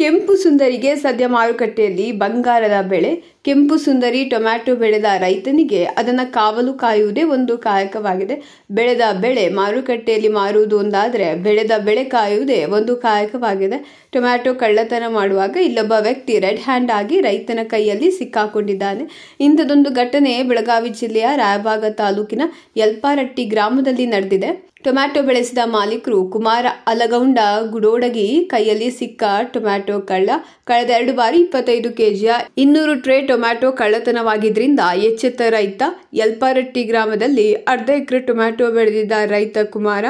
ಕೆಂಪು ಸುಂದರಿಗೆ ಸದ್ಯ ಮಾರುಕಟ್ಟೆಯಲ್ಲಿ ಬಂಗಾರದ ಬೆಳೆ ಕೆಂಪು ಸುಂದರಿ ಟೊಮ್ಯಾಟೊ ಬೆಳೆದ ರೈತನಿಗೆ ಅದನ್ನು ಕಾವಲು ಕಾಯುವುದೇ ಒಂದು ಕಾಯಕವಾಗಿದೆ ಬೆಳೆದ ಬೆಳೆ ಮಾರುಕಟ್ಟೆಯಲ್ಲಿ ಮಾರುವುದು ಒಂದಾದರೆ ಬೆಳೆದ ಬೆಳೆ ಕಾಯುವುದೇ ಒಂದು ಕಾಯಕವಾಗಿದೆ ಟೊಮ್ಯಾಟೊ ಕಳ್ಳತನ ಮಾಡುವಾಗ ಇಲ್ಲೊಬ್ಬ ವ್ಯಕ್ತಿ ರೆಡ್ ಹ್ಯಾಂಡ್ ಆಗಿ ರೈತನ ಕೈಯಲ್ಲಿ ಸಿಕ್ಕಾಕೊಂಡಿದ್ದಾನೆ ಇಂಥದೊಂದು ಘಟನೆ ಬೆಳಗಾವಿ ಜಿಲ್ಲೆಯ ರಾಯಬಾಗ ತಾಲೂಕಿನ ಯಲ್ಪಾರಟ್ಟಿ ಗ್ರಾಮದಲ್ಲಿ ನಡೆದಿದೆ ಟೊಮ್ಯಾಟೊ ಬೆಳೆಸಿದ ಮಾಲೀಕರು ಕುಮಾರ ಅಲಗೌಂಡ ಗುಡೋಡಗಿ ಕೈಯಲ್ಲಿ ಸಿಕ್ಕ ಟೊಮ್ಯಾಟೊ ಕಳ್ಳ ಕಳೆದ ಎರಡು ಬಾರಿ ಇಪ್ಪತ್ತೈದು ಕೆಜಿಯ ಇನ್ನೂರು ಟ್ರೇ ಟೊಮ್ಯಾಟೊ ಕಳ್ಳತನವಾಗಿದ್ದರಿಂದ ಎಚ್ಚೆತ್ತ ರೈತ ಯಲ್ಪಾರಟ್ಟಿ ಗ್ರಾಮದಲ್ಲಿ ಅರ್ಧ ಎಕರೆ ಟೊಮ್ಯಾಟೊ ಬೆಳೆದಿದ್ದ ರೈತ ಕುಮಾರ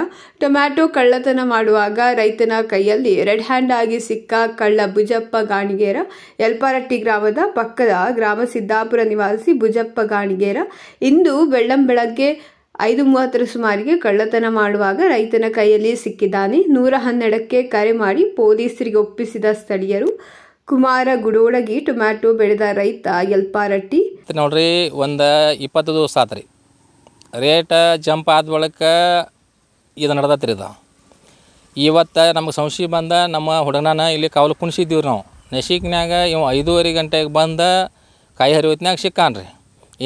ಟೊಮ್ಯಾಟೊ ಕಳ್ಳತನ ಮಾಡುವಾಗ ರೈತನ ಕೈಯಲ್ಲಿ ರೆಡ್ ಹ್ಯಾಂಡ್ ಆಗಿ ಸಿಕ್ಕ ಕಳ್ಳ ಭುಜಪ್ಪ ಗಾಣಿಗೇರ ಯಲ್ಪಾರಟ್ಟಿ ಗ್ರಾಮದ ಪಕ್ಕದ ಗ್ರಾಮ ಸಿದ್ದಾಪುರ ನಿವಾಸಿ ಭುಜಪ್ಪ ಗಾಣಿಗೇರ ಇಂದು ಬೆಳ್ಳಂ ಬೆಳಗ್ಗೆ ಐದು ಮೂವತ್ತರ ಸುಮಾರಿಗೆ ಕಳ್ಳತನ ಮಾಡುವಾಗ ರೈತನ ಕೈಯಲ್ಲಿ ಸಿಕ್ಕಿದ್ದಾನೆ ನೂರ ಹನ್ನೆರಡಕ್ಕೆ ಕರೆ ಮಾಡಿ ಪೊಲೀಸರಿಗೆ ಒಪ್ಪಿಸಿದ ಸ್ಥಳೀಯರು ಕುಮಾರ ಗುಡೋಳಗಿ ಟೊಮ್ಯಾಟೊ ಬೆಳೆದ ರೈತ ಎಲ್ಪಾರಟ್ಟಿ ನೋಡ್ರಿ ಒಂದು ಇಪ್ಪತ್ತು ದಿವಸ ಆತ್ರಿ ರೇಟ್ ಜಂಪ್ ಆದ ಬಳಿಕ ಇದು ನಡ್ದತ್ರಿ ಇದು ಇವತ್ತು ನಮಗೆ ಸಂಶಯ ಬಂದ ನಮ್ಮ ಹುಡುಗನ ಇಲ್ಲಿ ಕಾವಲು ಕುಣಿಸಿದ್ದೀವಿ ನಾವು ನಶೀಕ್ನಾಗ ಇವ ಐದೂವರೆ ಗಂಟೆಗೆ ಬಂದ ಕಾಯಿ ಹರಿವತ್ನಾಗ ಸಿಕ್ಕಾನ್ರಿ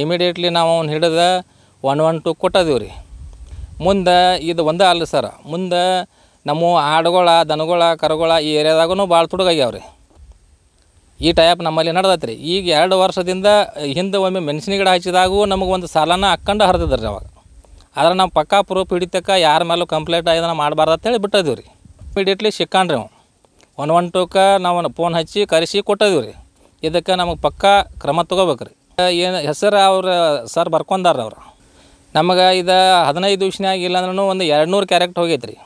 ಇಮಿಡಿಯೇಟ್ಲಿ ನಾವು ಅವ್ನು ಹಿಡಿದ ಒನ್ ಒನ್ ಟು ಕೊಟ್ಟದೀವಿ ರೀ ಮುಂದೆ ಇದು ಒಂದೇ ಅಲ್ಲ ಸರ್ ಮುಂದೆ ನಮ್ಮ ಆಡುಗಳ ದನಗಳ ಕರುಗಳ ಈ ಏರಿಯಾದಾಗೂ ಭಾಳ ತುಡುಗಾಗ್ಯಾವ ರೀ ಈ ಟೈಪ್ ನಮ್ಮಲ್ಲಿ ನಡೆದೈತೆ ರೀ ಈಗ ಎರಡು ವರ್ಷದಿಂದ ಹಿಂದೆ ಒಮ್ಮೆ ಮೆಣಸಿನ ಗಿಡ ಹಚ್ಚಿದಾಗೂ ನಮಗೆ ಒಂದು ಸಾಲನ ಹಾಕ್ಕೊಂಡು ಹರಿದಿದ್ರು ರೀ ಅವಾಗ ಆದರೆ ನಾವು ಪಕ್ಕಾ ಪ್ರೂಫ್ ಹಿಡಿತಕ್ಕ ಯಾರ ಮೇಲೂ ಕಂಪ್ಲೇಂಟ್ ಇದನ್ನು ಮಾಡಬಾರ್ದು ಅಂತೇಳಿ ಹೇಳಿ ರೀ ಇಮಿಡಿಯೇಟ್ಲಿ ಸಿಕ್ಕಾಣ್ರಿ ಅವ್ನು ಒನ್ ಒನ್ ಟೂಕ ನಾವು ಫೋನ್ ಹಚ್ಚಿ ಕರೆಸಿ ಕೊಟ್ಟದೇವು ರೀ ಇದಕ್ಕೆ ನಮಗೆ ಪಕ್ಕಾ ಕ್ರಮ ತೊಗೋಬೇಕು ರೀ ಏನು ಹೆಸರು ಅವ್ರು ಸರ್ ಬರ್ಕೊಂಡಾರ ಅವ್ರು ನಮಗೆ ಇದು ಹದಿನೈದು ಆಗಿಲ್ಲ ಅಂದ್ರೂ ಒಂದು ಎರಡು ನೂರು ಕ್ಯಾರೆಕ್ಟ್ ರೀ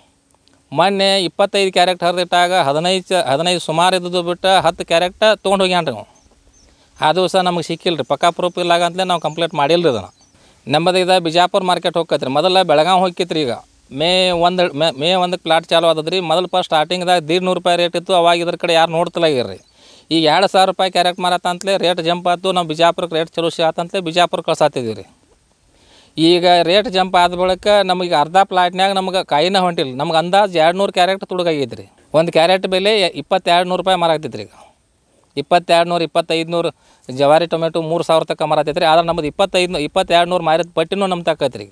ಮೊನ್ನೆ ಇಪ್ಪತ್ತೈದು ಕ್ಯಾರೆಕ್ಟ್ ಹರಿದಿಟ್ಟಾಗ ಹದಿನೈದು ಚ ಹದಿನೈದು ಸುಮಾರು ಇದ್ದದ್ದು ಬಿಟ್ಟು ಹತ್ತು ಕ್ಯಾರೆಕ್ಟ ತೊಗೊಂಡು ಹೋಗ್ಯಾನ್ರಿ ನಾವು ಆ ಸಹ ನಮಗೆ ಸಿಕ್ಕಿಲ್ಲ ರೀ ಪಕ್ಕಾ ಪ್ರೂಫ್ ಇಲ್ಲ ಅಂತಲೇ ನಾವು ಕಂಪ್ಲೇಂಟ್ ಮಾಡಿಲ್ಲ ರೀ ಅದನ್ನು ನಮ್ಮದು ಇದು ಬಿಜಾಪುರ ಮಾರ್ಕೆಟ್ ರೀ ಮೊದಲ ಬೆಳಗಾವಿ ರೀ ಈಗ ಮೇ ಒಂದು ಮೇ ಮೇ ಒಂದು ಪ್ಲಾಟ್ ಚಾಲು ಆದದ್ರಿ ಮೊದಲು ಫಸ್ಟ್ ಸ್ಟಾರ್ಟಿಂಗ್ದಾಗ ದೀಡ್ ನೂರು ರೂಪಾಯಿ ರೇಟ್ ಇತ್ತು ಅವಾಗ ಇದ್ರ ಕಡೆ ಯಾರು ನೋಡ್ತಿಲ್ಲ ರೀ ಈಗ ಎರಡು ಸಾವಿರ ರೂಪಾಯಿ ಕ್ಯಾರೆಕ್ಟ್ ಮಾರತ್ತಂತಲೇ ರೇಟ್ ಜಂಪ್ ಆಯ್ತು ನಾವು ಬಿಜಾಪುರಕ್ಕೆ ರೇಟ್ ಚಲೋ ಸಿಗತ್ತಂತಲೇ ಬಿಜಾಪುರ ಕಳ್ಸಾತಿದ್ದೀವಿ ರೀ ಈಗ ರೇಟ್ ಜಂಪ್ ಆದ ಬಳಿಕ ನಮಗೆ ಅರ್ಧ ಪ್ಲಾಟ್ನಾಗ ನಮ್ಗೆ ಕಾಯಿನ ಹೊಂಟಿಲ್ಲ ನಮ್ಗೆ ಅಂದಾಜು ಎರಡು ನೂರು ಕ್ಯಾರೆಟ್ ತುಡುಗಾಗೈತೆ ರೀ ಒಂದು ಕ್ಯಾರೆಟ್ ಬೆಲೆ ಇಪ್ಪತ್ತೆರಡು ನೂರು ರೂಪಾಯಿ ಮಾರಾಗ್ತೈತೆ ರೀ ಈಗ ಇಪ್ಪತ್ತೆರಡು ನೂರು ಇಪ್ಪತ್ತೈದು ನೂರು ಜವಾರಿ ಟೊಮೆಟೊ ಮೂರು ಸಾವಿರ ತಕ್ಕ ಮಾರಾತೈತ್ರಿ ಆದ್ರೆ ನಮ್ಮದು ಇಪ್ಪತ್ತೈದು ನೂರು ಇಪ್ಪತ್ತೆರಡು ನೂರು ಮಾರಿದ ಪಟ್ಟಿನೂ ನಮ್ಮ ತಕ್ಕೈತೆ ರೀ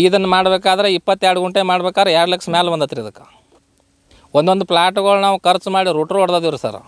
ಈಗ ಇದನ್ನು ಮಾಡಬೇಕಾದ್ರೆ ಇಪ್ಪತ್ತೆರಡು ಗುಂಟೆ ಮಾಡ್ಬೇಕಾದ್ರೆ ಎರಡು ಲಕ್ಷ ಮ್ಯಾಲೆ ಬಂದತ್ರಿ ಇದಕ್ಕೆ ಒಂದೊಂದು ಪ್ಲಾಟ್ಗಳು ನಾವು ಖರ್ಚು ಮಾಡಿ ರೂಟ್ರು ಹೊಡೆದಿವ್ರಿ ಸರ್